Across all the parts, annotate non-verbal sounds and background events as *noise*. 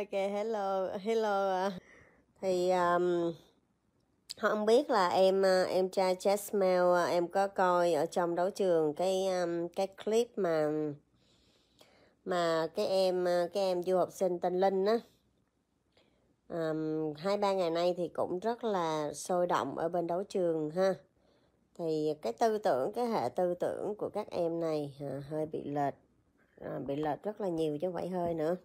ok hello hello thì um, không biết là em uh, em trai Jasmine uh, em có coi ở trong đấu trường cái um, cái clip mà mà cái em uh, cái em du học sinh tên Linh á um, hai ba ngày nay thì cũng rất là sôi động ở bên đấu trường ha thì cái tư tưởng cái hệ tư tưởng của các em này à, hơi bị lệch à, bị lệch rất là nhiều chứ không phải hơi nữa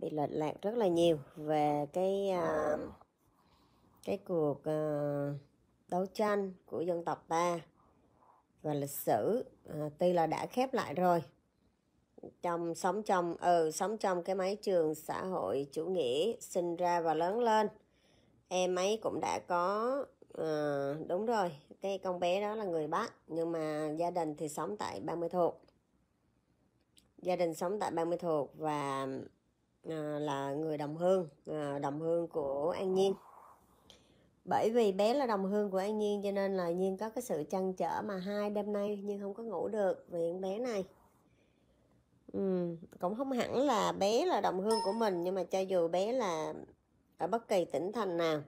bị lệch lạc rất là nhiều về cái uh, cái cuộc uh, đấu tranh của dân tộc ta và lịch sử uh, tuy là đã khép lại rồi trong sống trong ừ uh, sống trong cái máy trường xã hội chủ nghĩa sinh ra và lớn lên em ấy cũng đã có à, đúng rồi cái con bé đó là người bắc nhưng mà gia đình thì sống tại ba mươi thuộc gia đình sống tại ba mươi thuộc và À, là người đồng hương à, đồng hương của an nhiên bởi vì bé là đồng hương của an nhiên cho nên là nhiên có cái sự chăn trở mà hai đêm nay nhưng không có ngủ được vì con bé này ừ, cũng không hẳn là bé là đồng hương của mình nhưng mà cho dù bé là ở bất kỳ tỉnh thành nào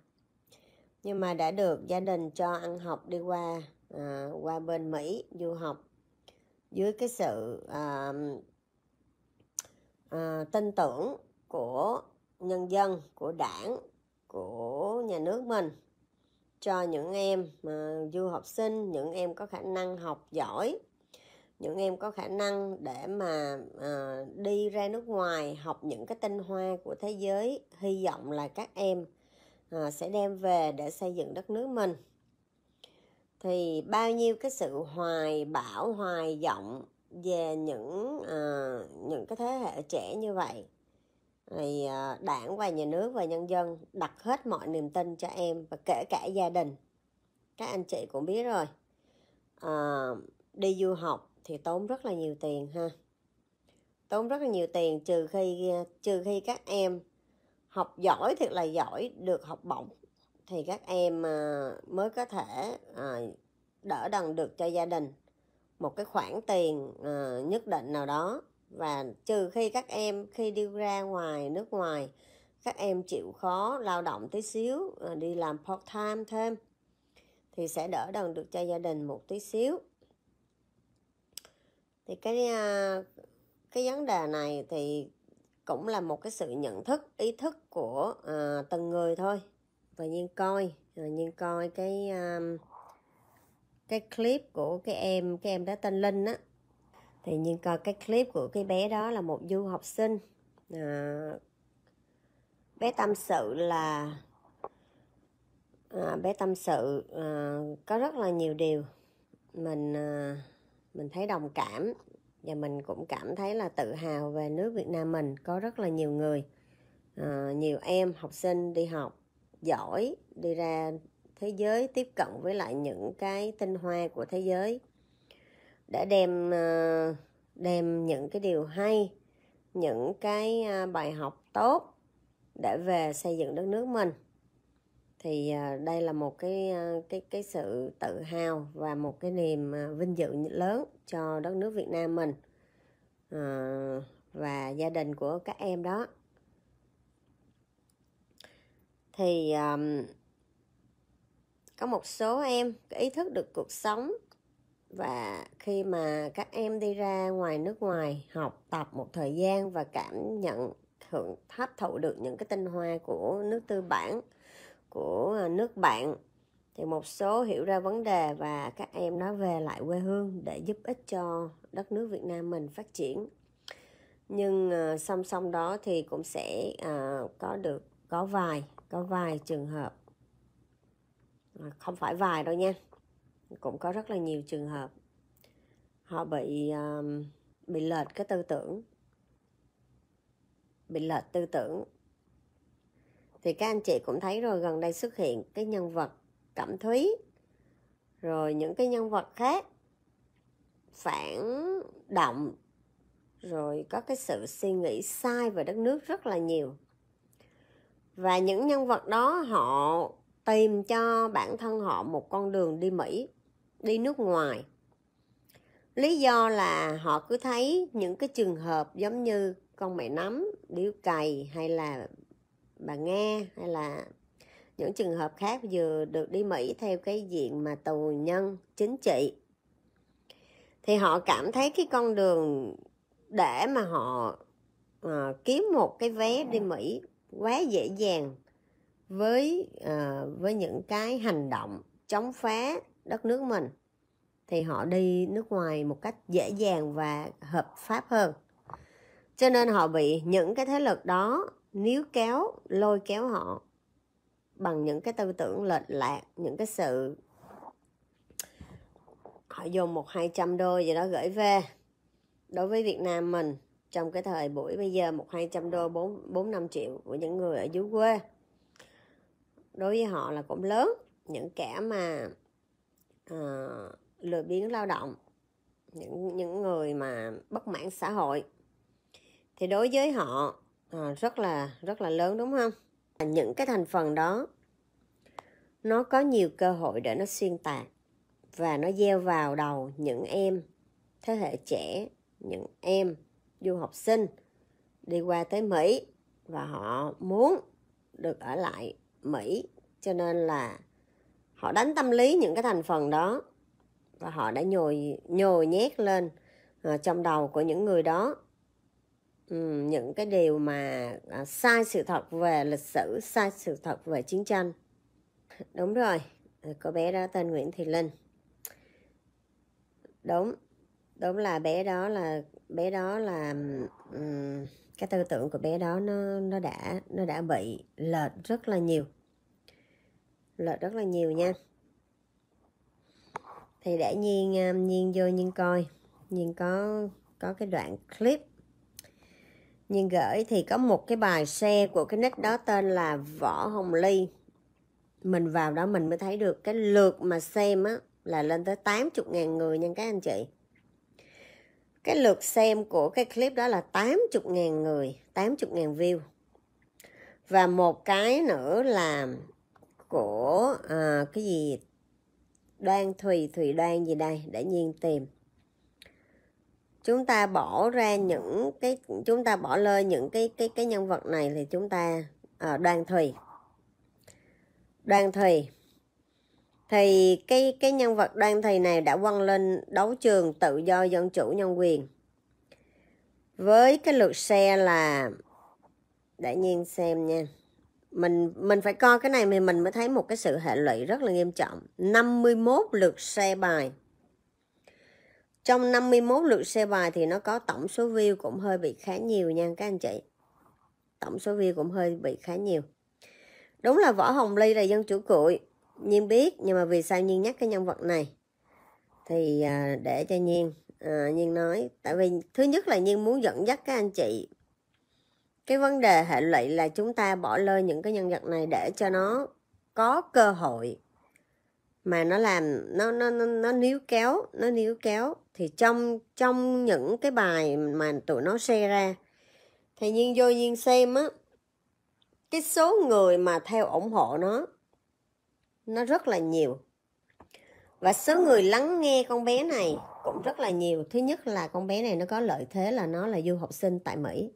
nhưng mà đã được gia đình cho ăn học đi qua à, qua bên mỹ du học dưới cái sự à, à, tin tưởng của nhân dân của đảng của nhà nước mình cho những em mà du học sinh những em có khả năng học giỏi những em có khả năng để mà à, đi ra nước ngoài học những cái tinh hoa của thế giới hy vọng là các em à, sẽ đem về để xây dựng đất nước mình thì bao nhiêu cái sự hoài bão hoài vọng về những à, những cái thế hệ trẻ như vậy thì à, ờ, đảng và nhà nước và nhân dân đặt hết mọi niềm tin cho em và kể cả gia đình các anh chị cũng biết rồi à, đi du học thì tốn rất là nhiều tiền ha tốn rất là nhiều tiền trừ khi trừ khi các em học giỏi thiệt là giỏi được học bổng thì các em mới có thể đỡ đần được cho gia đình một cái khoản tiền uh, nhất định nào đó và trừ khi các em khi đi ra ngoài nước ngoài các em chịu khó lao động tí xíu ờ, đi làm part time thêm thì sẽ đỡ đần được cho gia đình một tí xíu thì cái ờ, cái vấn đề này thì cũng là một cái sự nhận thức ý thức của à, từng người thôi và nhiên coi nhiên coi cái à, cái clip của cái em cái em đó tên linh á thì nhưng coi cái clip của cái bé đó là một du học sinh à, bé tâm sự là à, bé tâm sự à, có rất là nhiều điều mình à, mình thấy đồng cảm và mình cũng cảm thấy là tự hào về nước Việt Nam mình có rất là nhiều người à, nhiều em học sinh đi học giỏi đi ra thế giới tiếp cận với lại những cái tinh hoa của thế giới đã đem ờ, đem những cái điều hay những cái à, bài học tốt để về xây dựng đất nước mình thì à, đây là một cái à, cái cái sự tự hào và một cái niềm vinh dự lớn cho đất nước Việt Nam mình ờ, và gia đình của các em đó thì um, có một số em ý thức được cuộc sống và khi mà các em đi ra ngoài nước ngoài học tập một thời gian và cảm nhận hưởng hấp thụ được những cái tinh hoa của nước tư bản của ờ, nước bạn thì một số hiểu ra vấn đề và các em nó về lại quê hương để giúp ích cho đất nước Việt Nam mình phát triển nhưng ờ, song song đó thì cũng sẽ ờ, có được có vài có vài trường hợp À, không phải vài đâu nha cũng có rất là nhiều trường hợp họ bị um, bị lệch cái tư tưởng bị lệch tư tưởng thì các anh chị cũng thấy rồi gần đây xuất hiện cái nhân vật cẩm thúy rồi những cái nhân vật khác phản động rồi có cái sự suy nghĩ sai về đất nước rất là nhiều và những nhân vật đó họ tìm cho bản thân họ một con đường đi Mỹ, đi nước ngoài. Lý do là họ cứ thấy những cái trường hợp giống như con mẹ nấm, điếu cày hay là bà nghe hay là những trường hợp khác vừa được đi Mỹ theo cái diện mà tù nhân chính trị thì họ cảm thấy cái con đường để mà họ à, kiếm một cái vé đi Mỹ quá dễ dàng với à, với những cái hành động chống phá đất nước mình thì họ đi nước ngoài một cách dễ dàng và hợp pháp hơn cho nên họ bị những cái thế lực đó níu kéo lôi kéo họ bằng những cái tư tưởng lệch lạc những cái sự họ dùng một hai trăm đô gì đó gửi về đối với việt nam mình trong cái thời buổi bây giờ một hai trăm đô bốn bốn năm triệu của những người ở dưới quê đối với họ là cũng lớn những kẻ mà uh, lười biếng lao động những những người mà bất mãn xã hội thì đối với họ uh, rất là rất là lớn đúng không những cái thành phần đó nó có nhiều cơ hội để nó xuyên tạc và nó gieo vào đầu những em thế hệ trẻ những em du học sinh đi qua tới mỹ và họ muốn được ở lại Mỹ cho nên là họ đánh tâm lý những cái thành phần đó và họ đã nhồi nhồi nhét lên à, trong đầu của những người đó ừ, những cái điều mà à, sai sự thật về lịch sử sai sự thật về chiến tranh *laughs* đúng rồi à, cô bé đó tên Nguyễn Thị Linh đúng đúng là bé đó là bé đó là um, cái tư tưởng của bé đó nó nó đã nó đã bị lệch rất là nhiều lệch rất là nhiều nha thì để nhiên à, nhiên vô nhiên coi nhiên có có cái đoạn clip nhưng gửi thì có một cái bài xe của cái nick đó tên là võ hồng ly mình vào đó mình mới thấy được cái lượt mà xem á là lên tới 80 ngàn người nha các anh chị cái lượt xem của cái clip đó là 80.000 người 80.000 view và một cái nữa là của à, cái gì đoan thùy thùy đoan gì đây để nhiên tìm chúng ta bỏ ra những cái chúng ta bỏ lơi những cái cái cái nhân vật này thì chúng ta à, đoan thùy đoan thùy thì cái cái nhân vật đoan thầy này đã quăng lên đấu trường tự do dân chủ nhân quyền với cái lượt xe là để nhiên xem nha mình mình phải coi cái này thì mình mới thấy một cái sự hệ lụy rất là nghiêm trọng 51 lượt xe bài trong 51 lượt xe bài thì nó có tổng số view cũng hơi bị khá nhiều nha các anh chị tổng số view cũng hơi bị khá nhiều đúng là võ hồng ly là dân chủ cụi nhiên biết nhưng mà vì sao nhiên nhắc cái nhân vật này thì à, để cho nhiên à, nhiên nói tại vì thứ nhất là nhiên muốn dẫn dắt các anh chị cái vấn đề hệ lụy là chúng ta bỏ lơ những cái nhân vật này để cho nó có cơ hội mà nó làm nó nó nó, nó níu kéo nó níu kéo thì trong trong những cái bài mà tụi nó share ra thì nhiên vô nhiên xem á cái số người mà theo ủng hộ nó nó rất là nhiều và số người lắng nghe con bé này cũng rất là nhiều thứ nhất là con bé này nó có lợi thế là nó là du học sinh tại mỹ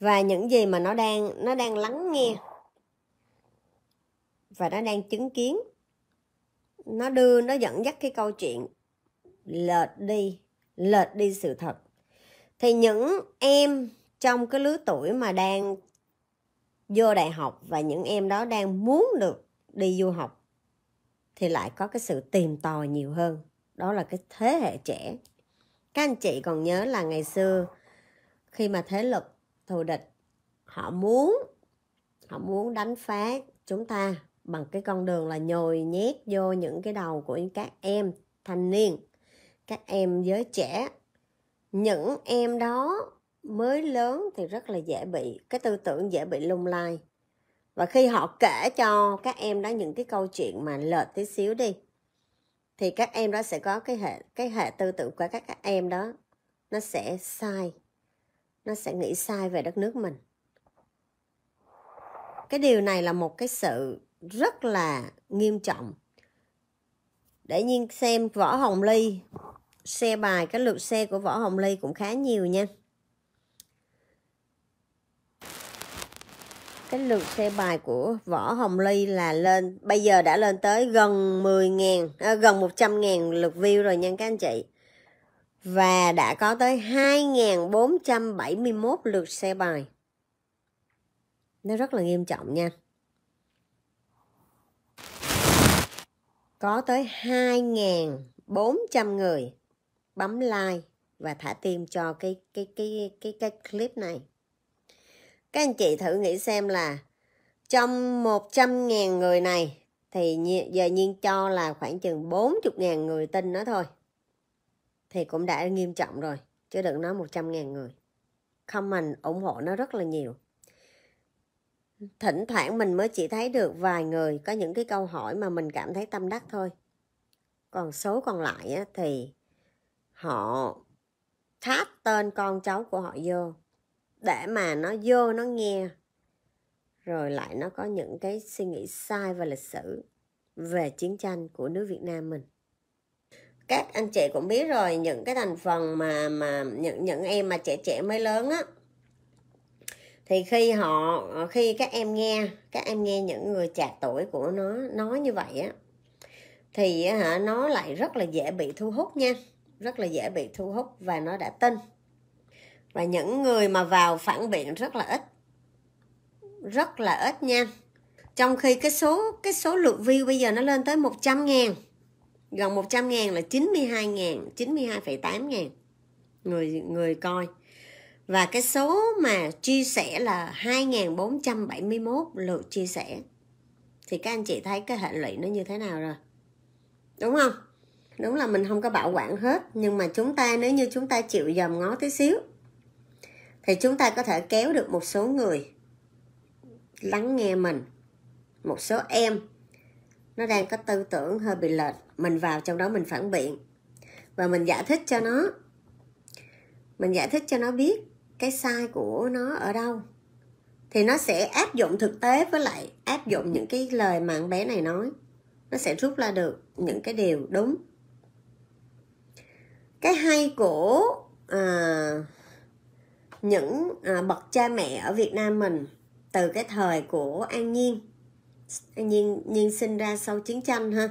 và những gì mà nó đang nó đang lắng nghe và nó đang chứng kiến nó đưa nó dẫn dắt cái câu chuyện lệch đi lệch đi sự thật thì những em trong cái lứa tuổi mà đang vô đại học và những em đó đang muốn được đi du học thì lại có cái sự tìm tòi nhiều hơn đó là cái thế hệ trẻ các anh chị còn nhớ là ngày xưa khi mà thế lực thù địch họ muốn họ muốn đánh phá chúng ta bằng cái con đường là nhồi nhét vô những cái đầu của các em thanh niên các em giới trẻ những em đó mới lớn thì rất là dễ bị cái tư tưởng dễ bị lung lay và khi họ kể cho các em đó những cái câu chuyện mà lệch tí xíu đi thì các em đó sẽ có cái hệ cái hệ tư tưởng của các, các em đó nó sẽ sai nó sẽ nghĩ sai về đất nước mình cái điều này là một cái sự rất là nghiêm trọng để nhiên xem võ hồng ly xe bài cái lượt xe của võ hồng ly cũng khá nhiều nha cái lượt xe bài của Võ Hồng Ly là lên bây giờ đã lên tới gần 10 000 à, gần 100 000 lượt view rồi nha các anh chị và đã có tới 2.471 lượt xe bài nó rất là nghiêm trọng nha có tới 2.400 người bấm like và thả tim cho cái cái cái cái cái clip này các anh chị thử nghĩ xem là trong 100.000 người này thì giờ nhiên cho là khoảng chừng 40.000 người tin nó thôi thì cũng đã nghiêm trọng rồi chứ đừng nói 100.000 người comment ủng hộ nó rất là nhiều thỉnh thoảng mình mới chỉ thấy được vài người có những cái câu hỏi mà mình cảm thấy tâm đắc thôi còn số còn lại thì họ tháp tên con cháu của họ vô để mà nó vô nó nghe rồi lại nó có những cái suy nghĩ sai về lịch sử về chiến tranh của nước Việt Nam mình các anh chị cũng biết rồi những cái thành phần mà mà những những em mà trẻ trẻ mới lớn á thì khi họ khi các em nghe các em nghe những người trẻ tuổi của nó nói như vậy á thì hả nó lại rất là dễ bị thu hút nha rất là dễ bị thu hút và nó đã tin và những người mà vào phản biện rất là ít rất là ít nha trong khi cái số cái số lượt view bây giờ nó lên tới 100 ngàn gần 100 ngàn là 92 ngàn 92,8 ngàn người người coi và cái số mà chia sẻ là 2.471 lượt chia sẻ thì các anh chị thấy cái hệ lụy nó như thế nào rồi đúng không đúng là mình không có bảo quản hết nhưng mà chúng ta nếu như chúng ta chịu dòm ngó tí xíu thì chúng ta có thể kéo được một số người lắng nghe mình một số em nó đang có tư tưởng hơi bị lệch mình vào trong đó mình phản biện và mình giải thích cho nó mình giải thích cho nó biết cái sai của nó ở đâu thì nó sẽ áp dụng thực tế với lại áp dụng những cái lời mà bé này nói nó sẽ rút ra được những cái điều đúng cái hay của à, những à, bậc cha mẹ ở Việt Nam mình từ cái thời của An Nhiên An Nhiên Nhiên sinh ra sau chiến tranh ha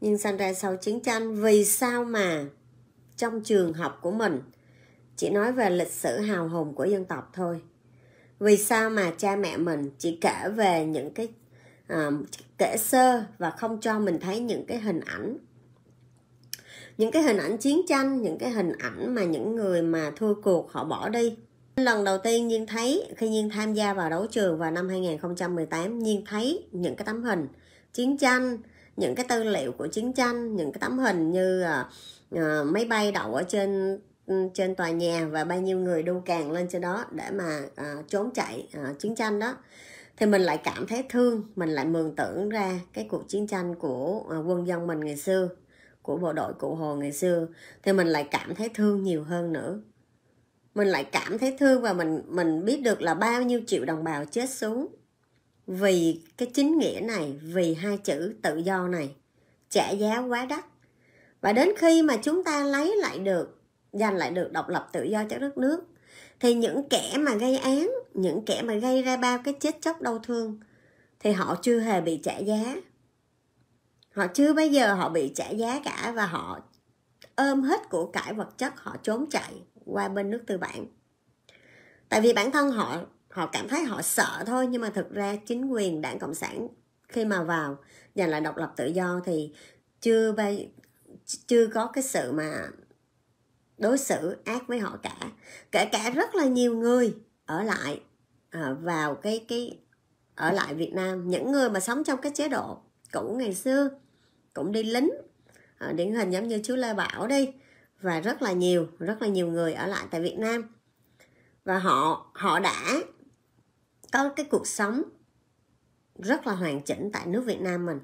Nhiên sinh ra sau chiến tranh vì sao mà trong trường học của mình chỉ nói về lịch sử hào hùng của dân tộc thôi vì sao mà cha mẹ mình chỉ kể về những cái à, kể sơ và không cho mình thấy những cái hình ảnh những cái hình ảnh chiến tranh những cái hình ảnh mà những người mà thua cuộc họ bỏ đi lần đầu tiên Nhiên thấy khi Nhiên tham gia vào đấu trường vào năm 2018 Nhiên thấy những cái tấm hình chiến tranh những cái tư liệu của chiến tranh những cái tấm hình như uh, máy bay đậu ở trên ừ, trên tòa nhà và bao nhiêu người đu càng lên trên đó để mà uh, trốn chạy uh, chiến tranh đó thì mình lại cảm thấy thương mình lại mường tưởng ra cái cuộc chiến tranh của uh, quân dân mình ngày xưa của bộ đội cụ hồ ngày xưa thì mình lại cảm thấy thương nhiều hơn nữa mình lại cảm thấy thương và mình mình biết được là bao nhiêu triệu đồng bào chết xuống vì cái chính nghĩa này vì hai chữ tự do này trả giá quá đắt và đến khi mà chúng ta lấy lại được giành lại được độc lập tự do cho đất nước thì những kẻ mà gây án những kẻ mà gây ra bao cái chết chóc đau thương thì họ chưa hề bị trả giá họ chưa bao giờ họ bị trả giá cả và họ ôm hết của cải vật chất họ trốn chạy qua bên nước tư bản tại vì bản thân họ họ cảm thấy họ sợ thôi nhưng mà thực ra chính quyền đảng cộng sản khi mà vào giành lại độc lập tự do thì chưa bay chưa có cái sự mà đối xử ác với họ cả kể cả rất là nhiều người ở lại à, vào cái cái ở lại Việt Nam những người mà sống trong cái chế độ cũ ngày xưa cũng đi lính à, điển hình giống như chú Lê Bảo đi và rất là nhiều rất là nhiều người ở lại tại Việt Nam và họ họ đã có cái cuộc sống rất là hoàn chỉnh tại nước Việt Nam mình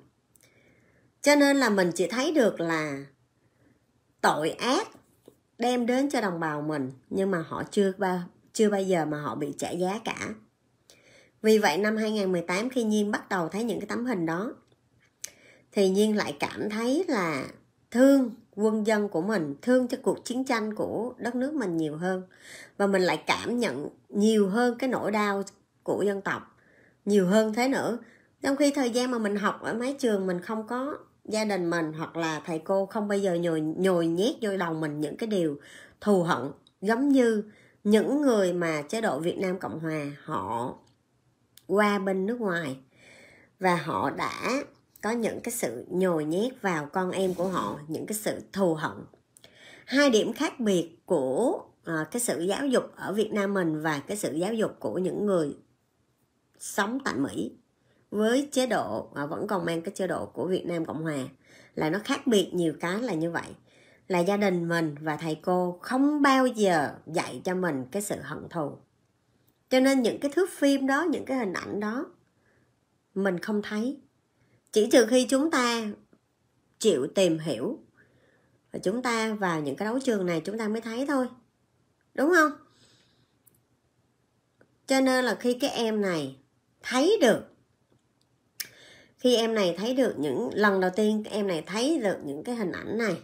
cho nên là mình chỉ thấy được là tội ác đem đến cho đồng bào mình nhưng mà họ chưa bao chưa bao giờ mà họ bị trả giá cả vì vậy năm 2018 khi Nhiên bắt đầu thấy những cái tấm hình đó thì nhiên lại cảm thấy là thương quân dân của mình thương cho cuộc chiến tranh của đất nước mình nhiều hơn và mình lại cảm nhận nhiều hơn cái nỗi đau của dân tộc nhiều hơn thế nữa trong khi thời gian mà mình học ở mấy trường mình không có gia đình mình hoặc là thầy cô không bao giờ nhồi nhồi nhét vô đầu mình những cái điều thù hận giống như những người mà chế độ Việt Nam Cộng Hòa họ qua bên nước ngoài và họ đã có những cái sự nhồi nhét vào con em của họ những cái sự thù hận hai điểm khác biệt của à, cái sự giáo dục ở Việt Nam mình và cái sự giáo dục của những người sống tại Mỹ với chế độ à, vẫn còn mang cái chế độ của Việt Nam Cộng Hòa là nó khác biệt nhiều cái là như vậy là gia đình mình và thầy cô không bao giờ dạy cho mình cái sự hận thù cho nên những cái thước phim đó những cái hình ảnh đó mình không thấy chỉ trừ khi chúng ta chịu tìm hiểu và chúng ta vào những cái đấu trường này chúng ta mới thấy thôi đúng không cho nên là khi cái em này thấy được khi em này thấy được những lần đầu tiên em này thấy được những cái hình ảnh này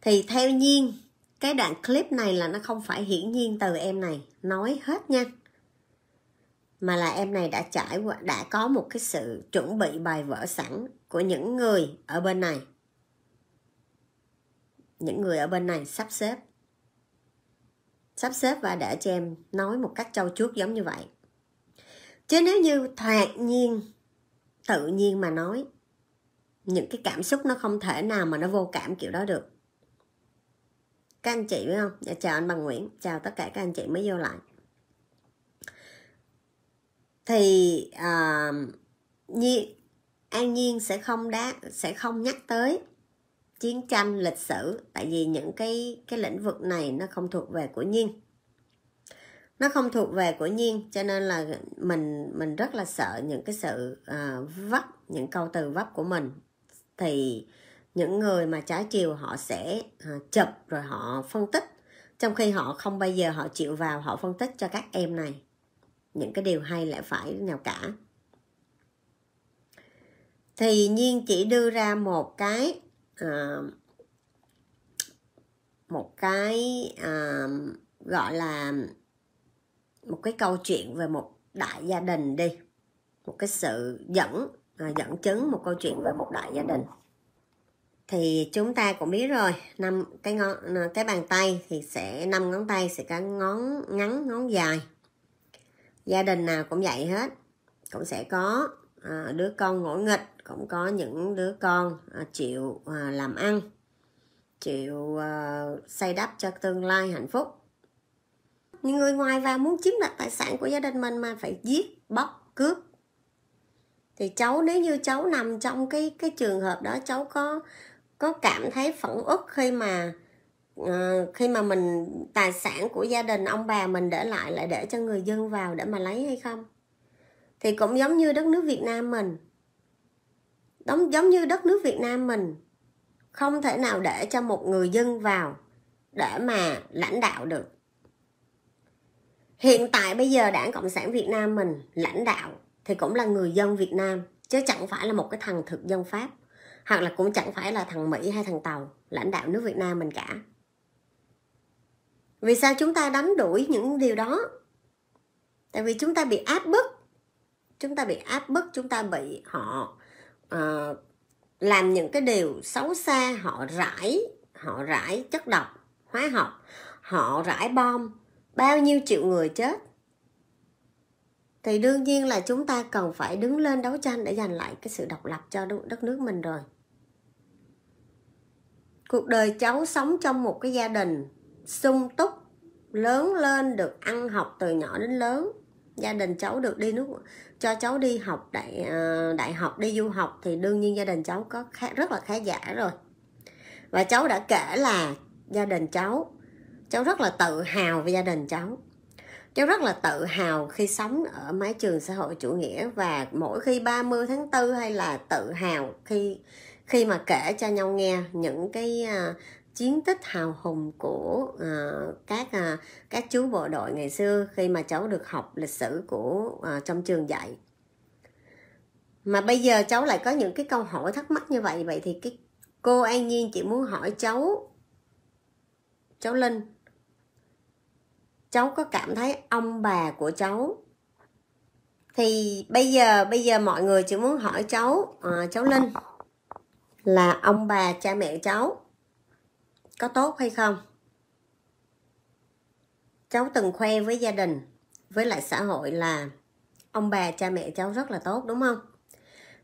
thì theo nhiên cái đoạn clip này là nó không phải hiển nhiên từ em này nói hết nha mà là em này đã trải qua đã có một cái sự chuẩn bị bài vở sẵn của những người ở bên này những người ở bên này sắp xếp sắp xếp và để cho em nói một cách trau chuốt giống như vậy chứ nếu như thoạt nhiên tự nhiên mà nói những cái cảm xúc nó không thể nào mà nó vô cảm kiểu đó được các anh chị biết không dạ, chào anh bằng nguyễn chào tất cả các anh chị mới vô lại thì uh, nhi, an nhiên sẽ không đá sẽ không nhắc tới chiến tranh lịch sử tại vì những cái cái lĩnh vực này nó không thuộc về của nhiên nó không thuộc về của nhiên cho nên là mình mình rất là sợ những cái sự uh, vấp những câu từ vấp của mình thì những người mà trái chiều họ sẽ uh, chụp rồi họ phân tích trong khi họ không bao giờ họ chịu vào họ phân tích cho các em này những cái điều hay lẽ phải nào cả thì nhiên chỉ đưa ra một cái à, một cái à, gọi là một cái câu chuyện về một đại gia đình đi một cái sự dẫn à, dẫn chứng một câu chuyện về một đại gia đình thì chúng ta cũng biết rồi năm cái ngón cái bàn tay thì sẽ năm ngón tay sẽ có ngón ngắn ngón dài gia đình nào cũng vậy hết cũng sẽ có à, đứa con ngỗ nghịch cũng có những đứa con à, chịu à, làm ăn chịu à, xây đắp cho tương lai hạnh phúc những người ngoài vào muốn chiếm đoạt tài sản của gia đình mình mà phải giết bóc cướp thì cháu nếu như cháu nằm trong cái cái trường hợp đó cháu có có cảm thấy phẫn uất khi mà Ờ, khi mà mình tài sản của gia đình ông bà mình để lại lại để cho người dân vào để mà lấy hay không thì cũng giống như đất nước Việt Nam mình Đóng, giống như đất nước Việt Nam mình không thể nào để cho một người dân vào để mà lãnh đạo được hiện tại bây giờ đảng cộng sản việt nam mình lãnh đạo thì cũng là người dân việt nam chứ chẳng phải là một cái thằng thực dân pháp hoặc là cũng chẳng phải là thằng mỹ hay thằng tàu lãnh đạo nước việt nam mình cả vì sao chúng ta đánh đuổi những điều đó tại vì chúng ta bị áp bức chúng ta bị áp bức chúng ta bị họ uh, làm những cái điều xấu xa họ rải họ rải chất độc hóa học họ rải bom bao nhiêu triệu người chết thì đương nhiên là chúng ta cần phải đứng lên đấu tranh để giành lại cái sự độc lập cho đất nước mình rồi cuộc đời cháu sống trong một cái gia đình sung túc lớn lên được ăn học từ nhỏ đến lớn gia đình cháu được đi nước cho cháu đi học đại ờ, đại học đi du học thì đương nhiên gia đình cháu có khá, rất là khá giả rồi và cháu đã kể là gia đình cháu cháu rất là tự hào về gia đình cháu cháu rất là tự hào khi sống ở mái trường xã hội chủ nghĩa và mỗi khi 30 tháng 4 hay là tự hào khi khi mà kể cho nhau nghe những cái ờ, chiến tích hào hùng của uh, các uh, các chú bộ đội ngày xưa khi mà cháu được học lịch sử của uh, trong trường dạy mà bây giờ cháu lại có những cái câu hỏi thắc mắc như vậy vậy thì cái cô an nhiên chị muốn hỏi cháu cháu linh cháu có cảm thấy ông bà của cháu thì bây giờ bây giờ mọi người chỉ muốn hỏi cháu à, cháu linh là ông bà cha mẹ cháu có tốt hay không cháu từng khoe với gia đình với lại xã hội là ông bà cha mẹ cháu rất là tốt đúng không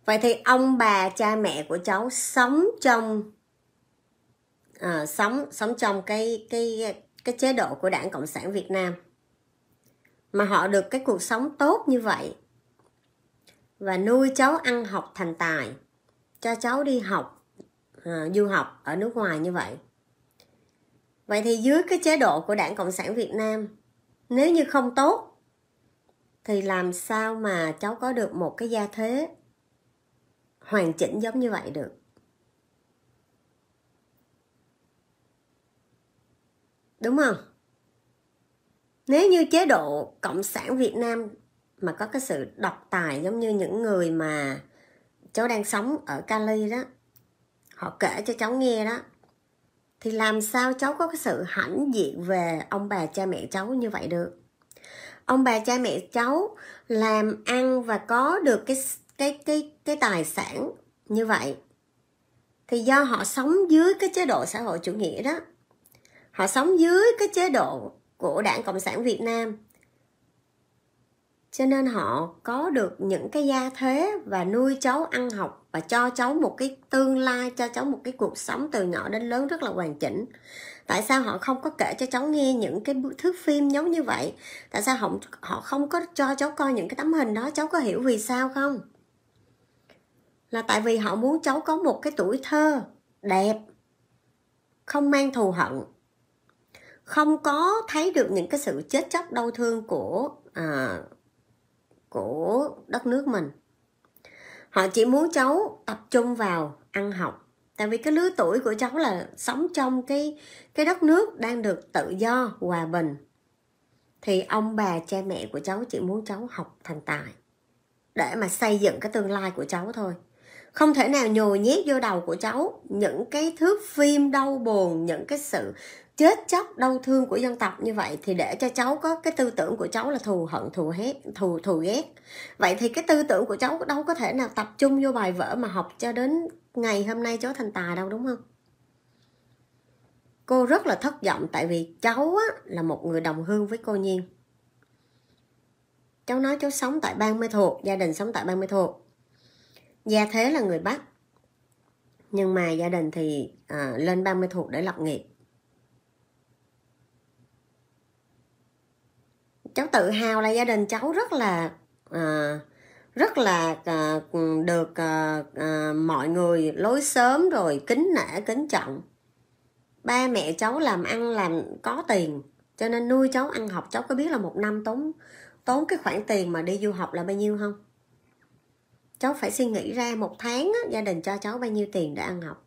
vậy thì ông bà cha mẹ của cháu sống trong à, sống sống trong cái cái cái chế độ của đảng cộng sản việt nam mà họ được cái cuộc sống tốt như vậy và nuôi cháu ăn học thành tài cho cháu đi học à, du học ở nước ngoài như vậy vậy thì dưới cái chế độ của đảng cộng sản việt nam nếu như không tốt thì làm sao mà cháu có được một cái gia thế hoàn chỉnh giống như vậy được đúng không nếu như chế độ cộng sản việt nam mà có cái sự độc tài giống như những người mà cháu đang sống ở cali đó họ kể cho cháu nghe đó thì làm sao cháu có cái sự hãnh diện về ông bà cha mẹ cháu như vậy được ông bà cha mẹ cháu làm ăn và có được cái cái cái cái tài sản như vậy thì do họ sống dưới cái chế độ xã hội chủ nghĩa đó họ sống dưới cái chế độ của đảng cộng sản việt nam cho nên họ có được những cái gia thế và nuôi cháu ăn học và cho cháu một cái tương lai cho cháu một cái cuộc sống từ nhỏ đến lớn rất là hoàn chỉnh tại sao họ không có kể cho cháu nghe những cái thước phim giống như vậy tại sao họ, họ không có cho cháu coi những cái tấm hình đó cháu có hiểu vì sao không là tại vì họ muốn cháu có một cái tuổi thơ đẹp không mang thù hận không có thấy được những cái sự chết chóc đau thương của à, của đất nước mình họ chỉ muốn cháu tập trung vào ăn học tại vì cái lứa tuổi của cháu là sống trong cái cái đất nước đang được tự do hòa bình thì ông bà cha mẹ của cháu chỉ muốn cháu học thành tài để mà xây dựng cái tương lai của cháu thôi không thể nào nhồi nhét vô đầu của cháu những cái thước phim đau buồn những cái sự chết chóc đau thương của dân tộc như vậy thì để cho cháu có cái tư tưởng của cháu là thù hận thù hết thù thù ghét vậy thì cái tư tưởng của cháu đâu có thể nào tập trung vô bài vở mà học cho đến ngày hôm nay cháu thành tài đâu đúng không cô rất là thất vọng tại vì cháu á, là một người đồng hương với cô nhiên cháu nói cháu sống tại bang mê thuộc gia đình sống tại bang mê thuộc gia thế là người bắc nhưng mà gia đình thì à, lên bang mê thuộc để lập nghiệp cháu tự hào là gia đình cháu rất là à, rất là à, được à, à, mọi người lối sớm rồi kính nể kính trọng ba mẹ cháu làm ăn làm có tiền cho nên nuôi cháu ăn học cháu có biết là một năm tốn tốn cái khoản tiền mà đi du học là bao nhiêu không cháu phải suy nghĩ ra một tháng á, gia đình cho cháu bao nhiêu tiền để ăn học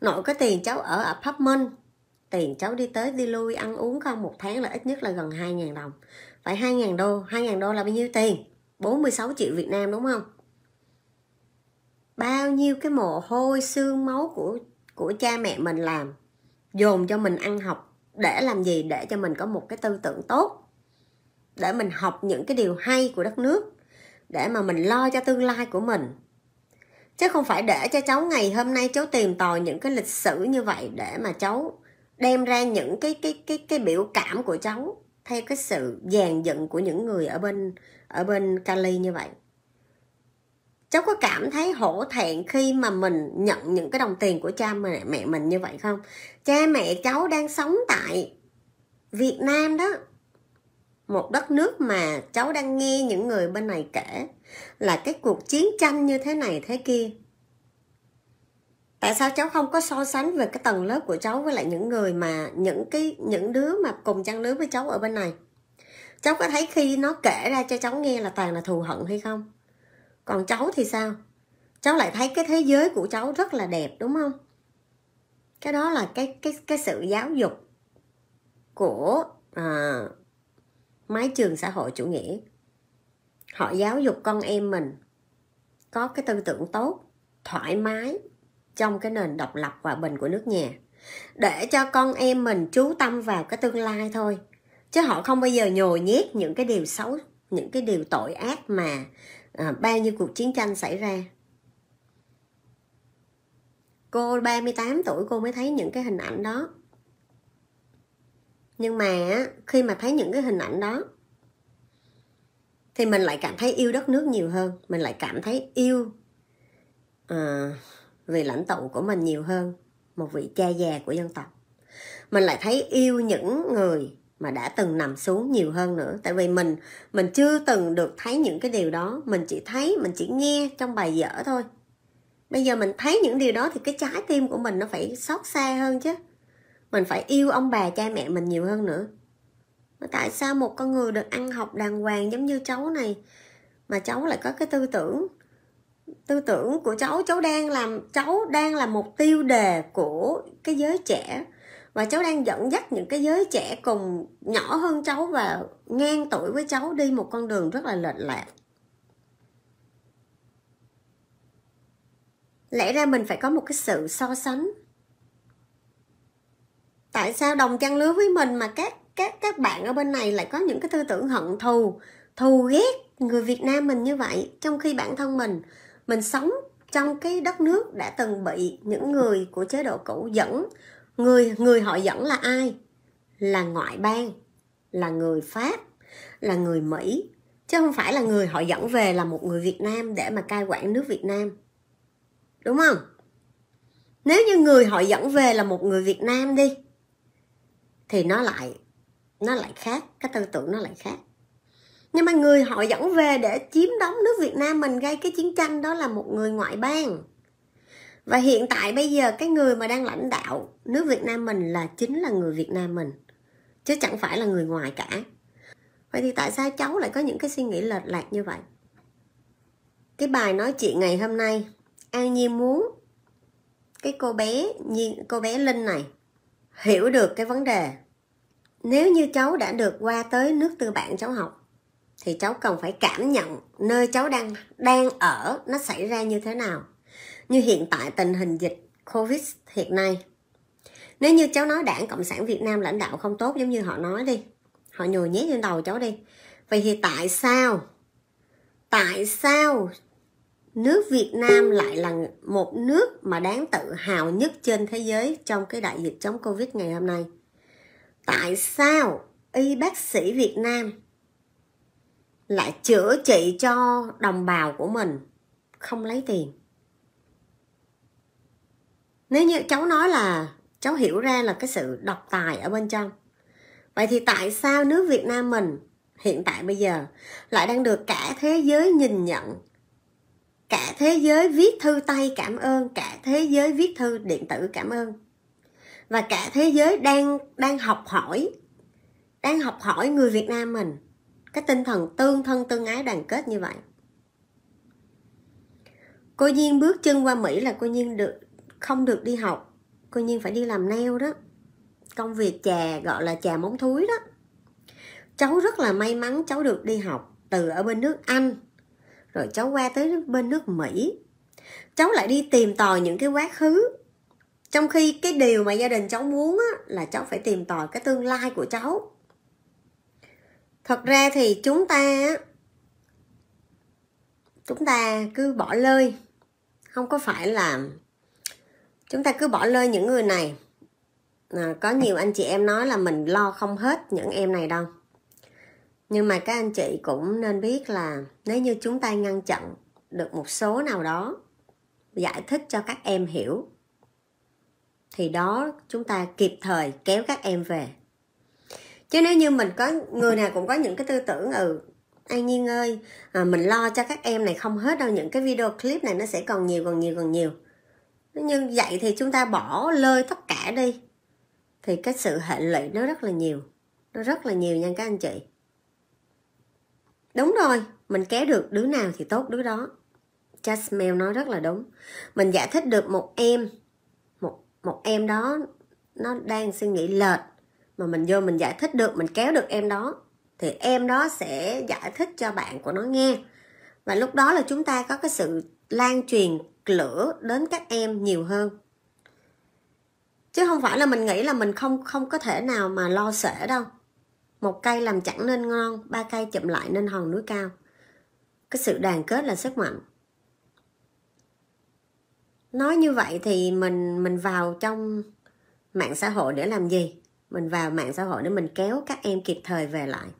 nội có tiền cháu ở apartment tiền cháu đi tới đi lui ăn uống không một tháng là ít nhất là gần 2.000 đồng phải 2.000 đô 2.000 đô là bao nhiêu tiền 46 triệu Việt Nam đúng không bao nhiêu cái mồ hôi xương máu của của cha mẹ mình làm dồn cho mình ăn học để làm gì để cho mình có một cái tư tưởng tốt để mình học những cái điều hay của đất nước để mà mình lo cho tương lai của mình chứ không phải để cho cháu ngày hôm nay cháu tìm tòi những cái lịch sử như vậy để mà cháu đem ra những cái cái cái cái biểu cảm của cháu theo cái sự dàn dựng của những người ở bên ở bên Cali như vậy cháu có cảm thấy hổ thẹn khi mà mình nhận những cái đồng tiền của cha mẹ mẹ mình như vậy không cha mẹ cháu đang sống tại Việt Nam đó một đất nước mà cháu đang nghe những người bên này kể là cái cuộc chiến tranh như thế này thế kia tại sao cháu không có so sánh về cái tầng lớp của cháu với lại những người mà những cái những đứa mà cùng trang lứa với cháu ở bên này cháu có thấy khi nó kể ra cho cháu nghe là toàn là thù hận hay không còn cháu thì sao cháu lại thấy cái thế giới của cháu rất là đẹp đúng không cái đó là cái cái cái sự giáo dục của à, mái trường xã hội chủ nghĩa họ giáo dục con em mình có cái tư tưởng tốt thoải mái trong cái nền độc lập hòa bình của nước nhà để cho con em mình chú tâm vào cái tương lai thôi chứ họ không bao giờ nhồi nhét những cái điều xấu những cái điều tội ác mà à, bao nhiêu cuộc chiến tranh xảy ra cô 38 tuổi cô mới thấy những cái hình ảnh đó nhưng mà khi mà thấy những cái hình ảnh đó thì mình lại cảm thấy yêu đất nước nhiều hơn mình lại cảm thấy yêu uh, vì lãnh tụ của mình nhiều hơn một vị cha già của dân tộc mình lại thấy yêu những người mà đã từng nằm xuống nhiều hơn nữa tại vì mình mình chưa từng được thấy những cái điều đó mình chỉ thấy mình chỉ nghe trong bài dở thôi bây giờ mình thấy những điều đó thì cái trái tim của mình nó phải xót xa hơn chứ mình phải yêu ông bà cha mẹ mình nhiều hơn nữa mà tại sao một con người được ăn học đàng hoàng giống như cháu này mà cháu lại có cái tư tưởng tư tưởng của cháu cháu đang làm cháu đang là một tiêu đề của cái giới trẻ và cháu đang dẫn dắt những cái giới trẻ cùng nhỏ hơn cháu và ngang tuổi với cháu đi một con đường rất là lệch lạc lẽ ra mình phải có một cái sự so sánh tại sao đồng trang lứa với mình mà các các các bạn ở bên này lại có những cái tư tưởng hận thù thù ghét người việt nam mình như vậy trong khi bản thân mình mình sống trong cái đất nước đã từng bị những người của chế độ cũ dẫn người người họ dẫn là ai là ngoại bang là người pháp là người mỹ chứ không phải là người họ dẫn về là một người việt nam để mà cai quản nước việt nam đúng không nếu như người họ dẫn về là một người việt nam đi thì nó lại nó lại khác cái tư tưởng nó lại khác nhưng mà người họ dẫn về để chiếm đóng nước Việt Nam mình gây cái chiến tranh đó là một người ngoại bang và hiện tại bây giờ cái người mà đang lãnh đạo nước Việt Nam mình là chính là người Việt Nam mình chứ chẳng phải là người ngoài cả vậy thì tại sao cháu lại có những cái suy nghĩ lệch lạc như vậy cái bài nói chuyện ngày hôm nay An Nhi muốn cái cô bé Nhi, cô bé Linh này hiểu được cái vấn đề nếu như cháu đã được qua tới nước tư bản cháu học thì cháu cần phải cảm nhận nơi cháu đang đang ở nó xảy ra như thế nào như hiện tại tình hình dịch covid hiện nay nếu như cháu nói đảng cộng sản việt nam lãnh đạo không tốt giống như họ nói đi họ nhồi nhét lên đầu cháu đi vậy thì tại sao tại sao nước việt nam lại là một nước mà đáng tự hào nhất trên thế giới trong cái đại dịch chống covid ngày hôm nay tại sao y bác sĩ việt nam lại chữa trị cho đồng bào của mình không lấy tiền nếu như cháu nói là cháu hiểu ra là cái sự độc tài ở bên trong vậy thì tại sao nước việt nam mình hiện tại bây giờ lại đang được cả thế giới nhìn nhận cả thế giới viết thư tay cảm ơn cả thế giới viết thư điện tử cảm ơn và cả thế giới đang đang học hỏi đang học hỏi người việt nam mình cái tinh thần tương thân tương ái đoàn kết như vậy cô nhiên bước chân qua mỹ là cô nhiên được không được đi học cô nhiên phải đi làm neo đó công việc chè gọi là chè móng thúi đó cháu rất là may mắn cháu được đi học từ ở bên nước anh rồi cháu qua tới bên nước mỹ cháu lại đi tìm tòi những cái quá khứ trong khi cái điều mà gia đình cháu muốn á, là cháu phải tìm tòi cái tương lai của cháu thật ra thì chúng ta chúng ta cứ bỏ lơi không có phải là chúng ta cứ bỏ lơi những người này à, có nhiều anh chị em nói là mình lo không hết những em này đâu nhưng mà các anh chị cũng nên biết là nếu như chúng ta ngăn chặn được một số nào đó giải thích cho các em hiểu thì đó chúng ta kịp thời kéo các em về chứ nếu như mình có người nào cũng có những cái tư tưởng ừ An Nhiên ơi, à, mình lo cho các em này không hết đâu, những cái video clip này nó sẽ còn nhiều, còn nhiều, còn nhiều. Nhưng vậy thì chúng ta bỏ lơi tất cả đi. Thì cái sự hệ lụy nó rất là nhiều. Nó rất là nhiều nha các anh chị. Đúng rồi, mình kéo được đứa nào thì tốt đứa đó. Jasmine nói rất là đúng. Mình giải thích được một em, một một em đó nó đang suy nghĩ lệch mà mình vô mình giải thích được mình kéo được em đó thì em đó sẽ giải thích cho bạn của nó nghe và lúc đó là chúng ta có cái sự lan truyền lửa đến các em nhiều hơn chứ không phải là mình nghĩ là mình không không có thể nào mà lo sể đâu một cây làm chẳng nên ngon ba cây chậm lại nên hòn núi cao cái sự đoàn kết là sức mạnh nói như vậy thì mình mình vào trong mạng xã hội để làm gì mình vào mạng xã hội để mình kéo các em kịp thời về lại